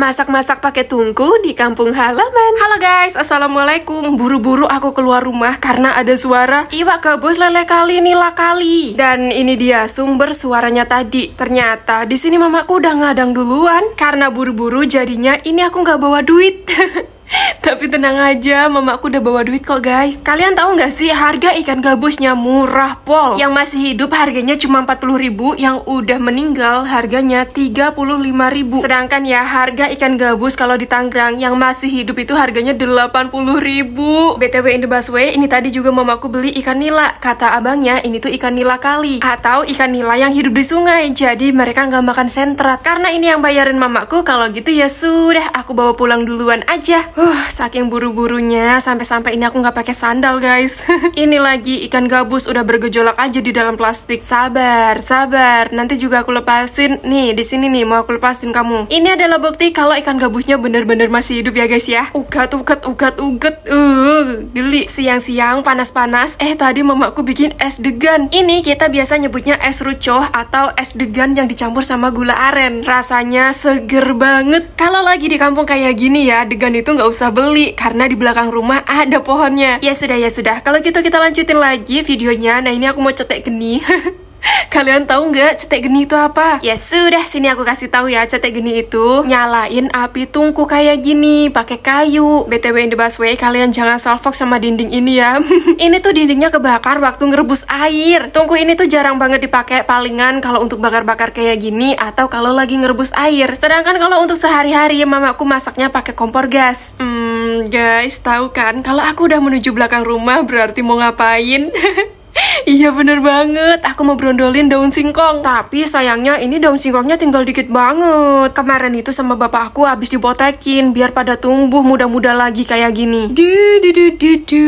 masak-masak pakai tungku di kampung halaman. Halo guys, assalamualaikum. Buru-buru aku keluar rumah karena ada suara iwak gabus lele kali nila kali. Dan ini dia sumber suaranya tadi. Ternyata di sini mamaku udah ngadang duluan karena buru-buru jadinya ini aku nggak bawa duit. Tapi tenang aja, mamaku udah bawa duit kok guys. Kalian tahu nggak sih harga ikan gabusnya murah pol. Yang masih hidup harganya cuma 40 ribu, yang udah meninggal harganya 35 ribu. Sedangkan ya harga ikan gabus kalau di Tangerang yang masih hidup itu harganya 80 ribu. BTW in the busway, ini tadi juga mamaku beli ikan nila. Kata abangnya ini tuh ikan nila kali atau ikan nila yang hidup di sungai. Jadi mereka nggak makan sentrat karena ini yang bayarin mamaku. Kalau gitu ya sudah aku bawa pulang duluan aja. Uh, saking buru-burunya, sampai-sampai ini aku nggak pakai sandal, guys. ini lagi ikan gabus udah bergejolak aja di dalam plastik. Sabar, sabar. Nanti juga aku lepasin. Nih, di sini nih mau aku lepasin kamu. Ini adalah bukti kalau ikan gabusnya bener-bener masih hidup ya, guys ya. Ugat, ugat, ugat, ugat. Uh, geli. Siang-siang panas-panas, eh tadi mamaku bikin es degan. Ini kita biasa nyebutnya es rucoh atau es degan yang dicampur sama gula aren. Rasanya seger banget. Kalau lagi di kampung kayak gini ya, degan itu nggak usah beli karena di belakang rumah ada pohonnya. Ya sudah ya sudah. Kalau gitu kita lanjutin lagi videonya. Nah ini aku mau cetek geni. Kalian tahu nggak cetek geni itu apa? Ya sudah, sini aku kasih tahu ya cetek geni itu nyalain api tungku kayak gini, pakai kayu. BTW in the busway, kalian jangan salfok sama dinding ini ya. ini tuh dindingnya kebakar waktu ngerebus air. Tungku ini tuh jarang banget dipakai palingan kalau untuk bakar-bakar kayak gini atau kalau lagi ngerebus air. Sedangkan kalau untuk sehari-hari mamaku masaknya pakai kompor gas. Hmm, guys, tahu kan kalau aku udah menuju belakang rumah berarti mau ngapain? Iya bener banget, aku mau berondolin daun singkong Tapi sayangnya ini daun singkongnya tinggal dikit banget Kemarin itu sama bapak aku habis dibotekin Biar pada tumbuh muda-muda lagi kayak gini Duh, duh, duh, duh, -du.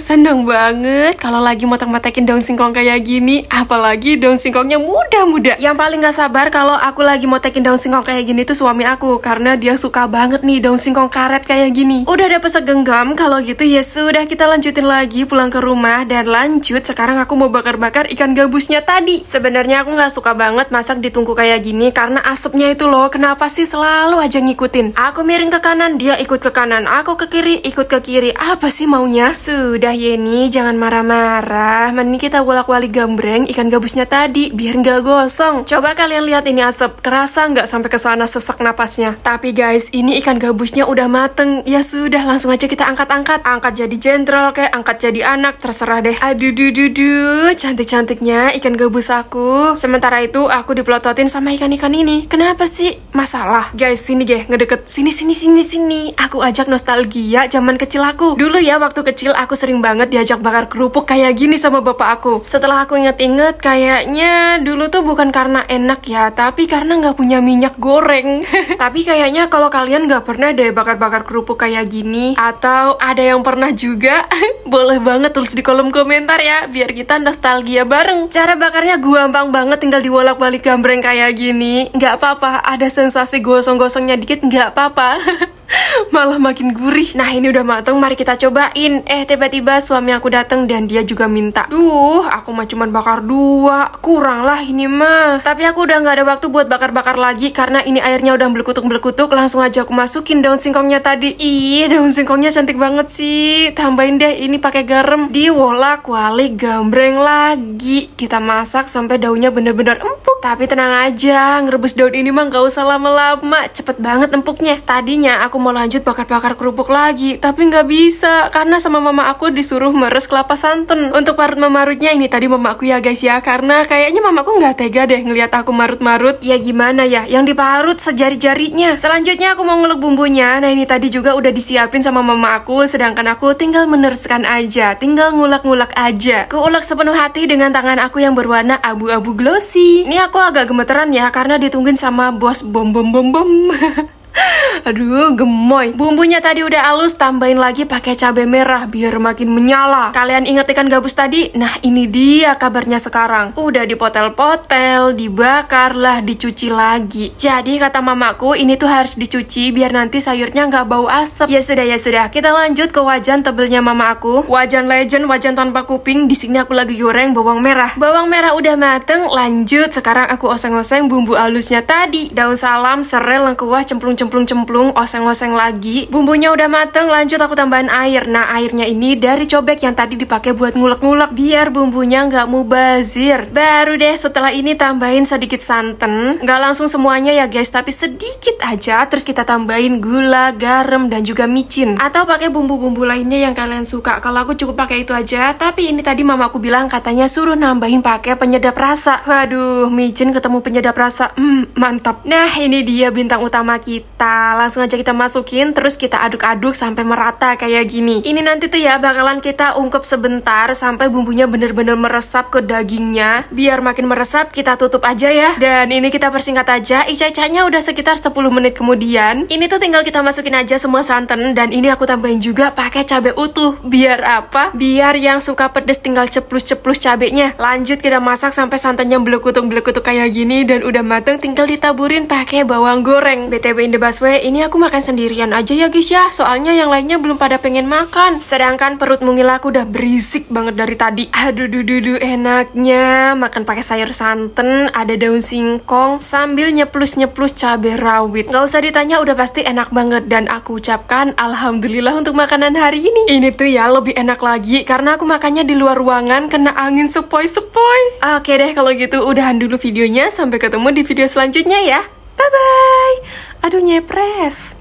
Seneng banget kalau lagi mau temetekin daun singkong kayak gini Apalagi daun singkongnya muda-muda Yang paling gak sabar kalau aku lagi mau tekin daun singkong kayak gini tuh suami aku Karena dia suka banget nih daun singkong karet kayak gini Udah dapet segenggam, kalau gitu ya sudah kita lanjutin lagi pulang ke rumah Dan lanjut sekarang sekarang aku mau bakar-bakar ikan gabusnya tadi. Sebenarnya aku nggak suka banget masak di tungku kayak gini karena asapnya itu loh. Kenapa sih selalu aja ngikutin? Aku miring ke kanan, dia ikut ke kanan. Aku ke kiri, ikut ke kiri. Apa sih maunya? Sudah Yeni, jangan marah-marah. Mending kita bolak-balik gambreng ikan gabusnya tadi biar nggak gosong. Coba kalian lihat ini asap. Kerasa nggak sampai ke sana sesak napasnya? Tapi guys, ini ikan gabusnya udah mateng. Ya sudah, langsung aja kita angkat-angkat. Angkat jadi jenderal kayak angkat jadi anak, terserah deh. Aduh, duh, duh, duh. Aduh, cantik-cantiknya ikan gabus aku. Sementara itu, aku dipelototin sama ikan-ikan ini. Kenapa sih? Masalah. Guys, sini deh, ngedeket. Sini, sini, sini, sini. Aku ajak nostalgia zaman kecil aku. Dulu ya, waktu kecil aku sering banget diajak bakar kerupuk kayak gini sama bapak aku. Setelah aku inget-inget, kayaknya dulu tuh bukan karena enak ya, tapi karena nggak punya minyak goreng. tapi kayaknya kalau kalian nggak pernah deh bakar-bakar kerupuk kayak gini, atau ada yang pernah juga, boleh banget tulis di kolom komentar ya, biar biar kita nostalgia bareng. Cara bakarnya gampang banget tinggal diwolak-balik gambreng kayak gini. Nggak apa-apa, ada sensasi gosong-gosongnya dikit nggak apa-apa. malah makin gurih. Nah ini udah mateng, mari kita cobain. Eh tiba-tiba suami aku dateng dan dia juga minta. Duh, aku mah cuman bakar dua, kurang lah ini mah. Tapi aku udah nggak ada waktu buat bakar-bakar lagi karena ini airnya udah belekutuk-belekutuk. Langsung aja aku masukin daun singkongnya tadi. Ih, daun singkongnya cantik banget sih. Tambahin deh ini pakai garam. Diwolak walik gawat gambreng lagi. Kita masak sampai daunnya bener-bener empuk. Tapi tenang aja, ngerebus daun ini mah gak usah lama-lama. Cepet banget empuknya. Tadinya aku mau lanjut bakar-bakar kerupuk lagi, tapi gak bisa. Karena sama mama aku disuruh meres kelapa santan. Untuk parut memarutnya ini tadi mama aku ya guys ya. Karena kayaknya mama aku gak tega deh ngeliat aku marut-marut. Ya gimana ya, yang diparut sejari-jarinya. Selanjutnya aku mau ngeluk bumbunya. Nah ini tadi juga udah disiapin sama mama aku. Sedangkan aku tinggal meneruskan aja, tinggal ngulak-ngulak aja ulek sepenuh hati dengan tangan aku yang berwarna abu-abu glossy. Ini aku agak gemeteran ya karena ditungguin sama bos bom bom bom bom. Aduh, gemoy. Bumbunya tadi udah halus, tambahin lagi pakai cabai merah biar makin menyala. Kalian inget ikan gabus tadi? Nah, ini dia kabarnya sekarang. Udah dipotel-potel, dibakar lah, dicuci lagi. Jadi kata mamaku, ini tuh harus dicuci biar nanti sayurnya nggak bau asap. Ya sudah, ya sudah. Kita lanjut ke wajan tebelnya mama aku. Wajan legend, wajan tanpa kuping. Di sini aku lagi goreng bawang merah. Bawang merah udah mateng, lanjut. Sekarang aku oseng-oseng bumbu halusnya tadi. Daun salam, serai, lengkuas, cemplung-cemplung cemplung-cemplung, oseng-oseng lagi. Bumbunya udah mateng, lanjut aku tambahin air. Nah, airnya ini dari cobek yang tadi dipakai buat ngulek-ngulek biar bumbunya nggak bazir. Baru deh setelah ini tambahin sedikit santan. Nggak langsung semuanya ya guys, tapi sedikit aja. Terus kita tambahin gula, garam, dan juga micin. Atau pakai bumbu-bumbu lainnya yang kalian suka. Kalau aku cukup pakai itu aja, tapi ini tadi mamaku bilang katanya suruh nambahin pakai penyedap rasa. Waduh, micin ketemu penyedap rasa. Hmm, mantap. Nah, ini dia bintang utama kita kita langsung aja kita masukin terus kita aduk-aduk sampai merata kayak gini ini nanti tuh ya bakalan kita ungkep sebentar sampai bumbunya bener-bener meresap ke dagingnya biar makin meresap kita tutup aja ya dan ini kita persingkat aja icacanya udah sekitar 10 menit kemudian ini tuh tinggal kita masukin aja semua santan dan ini aku tambahin juga pakai cabai utuh biar apa biar yang suka pedes tinggal ceplus-ceplus cabenya lanjut kita masak sampai santannya belukutung belukutung kayak gini dan udah mateng tinggal ditaburin pakai bawang goreng btw in the Baswe, ini aku makan sendirian aja ya guys ya, soalnya yang lainnya belum pada pengen makan. Sedangkan perut mungil aku udah berisik banget dari tadi. Aduh, duh duh duh, enaknya makan pakai sayur santan, ada daun singkong, sambil nyeplus-nyeplus cabai rawit. Gak usah ditanya, udah pasti enak banget. Dan aku ucapkan Alhamdulillah untuk makanan hari ini. Ini tuh ya lebih enak lagi, karena aku makannya di luar ruangan, kena angin sepoi-sepoi. Oke deh, kalau gitu udahan dulu videonya, sampai ketemu di video selanjutnya ya bye Aduh nyepres.